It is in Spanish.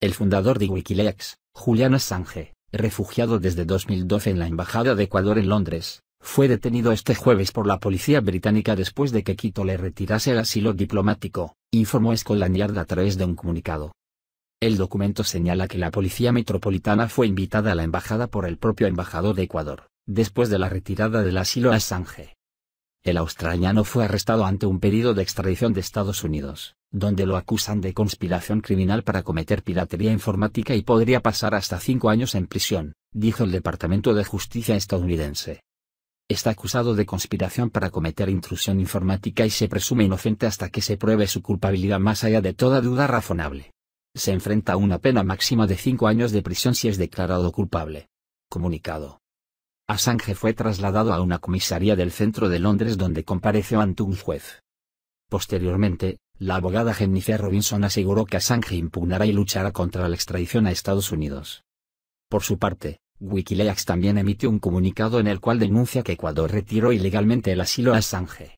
El fundador de Wikileaks, Julian Assange, refugiado desde 2012 en la Embajada de Ecuador en Londres, fue detenido este jueves por la policía británica después de que Quito le retirase el asilo diplomático, informó Scotland Yard a través de un comunicado. El documento señala que la policía metropolitana fue invitada a la embajada por el propio embajador de Ecuador, después de la retirada del asilo a Assange. El australiano fue arrestado ante un pedido de extradición de Estados Unidos, donde lo acusan de conspiración criminal para cometer piratería informática y podría pasar hasta cinco años en prisión, dijo el Departamento de Justicia estadounidense. Está acusado de conspiración para cometer intrusión informática y se presume inocente hasta que se pruebe su culpabilidad más allá de toda duda razonable. Se enfrenta a una pena máxima de cinco años de prisión si es declarado culpable. Comunicado. Assange fue trasladado a una comisaría del centro de Londres donde compareció ante un juez. Posteriormente, la abogada Jennifer Robinson aseguró que Assange impugnará y luchará contra la extradición a Estados Unidos. Por su parte, Wikileaks también emitió un comunicado en el cual denuncia que Ecuador retiró ilegalmente el asilo a Assange.